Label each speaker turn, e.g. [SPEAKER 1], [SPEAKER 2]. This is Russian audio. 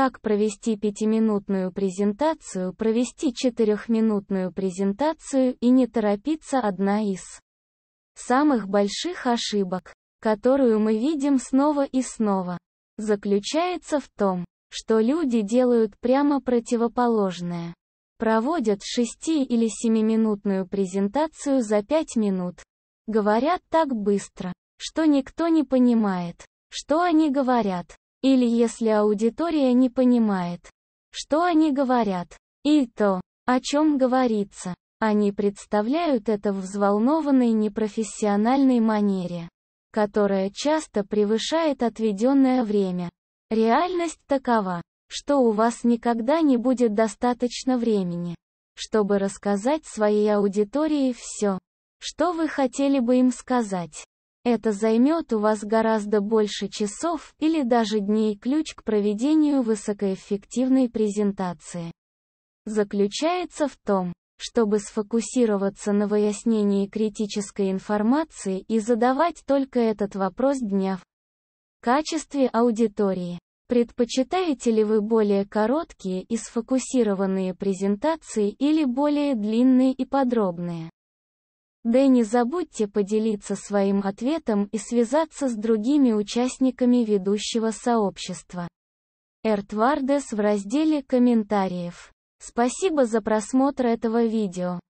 [SPEAKER 1] Как провести пятиминутную презентацию, провести четырехминутную презентацию и не торопиться одна из самых больших ошибок, которую мы видим снова и снова, заключается в том, что люди делают прямо противоположное. Проводят 6 или 7-минутную презентацию за 5 минут. Говорят так быстро, что никто не понимает, что они говорят. Или если аудитория не понимает, что они говорят, и то, о чем говорится, они представляют это в взволнованной непрофессиональной манере, которая часто превышает отведенное время. Реальность такова, что у вас никогда не будет достаточно времени, чтобы рассказать своей аудитории все, что вы хотели бы им сказать. Это займет у вас гораздо больше часов или даже дней ключ к проведению высокоэффективной презентации. Заключается в том, чтобы сфокусироваться на выяснении критической информации и задавать только этот вопрос дня в качестве аудитории. Предпочитаете ли вы более короткие и сфокусированные презентации или более длинные и подробные? Да и не забудьте поделиться своим ответом и связаться с другими участниками ведущего сообщества. Эртвардес в разделе «Комментариев». Спасибо за просмотр этого видео.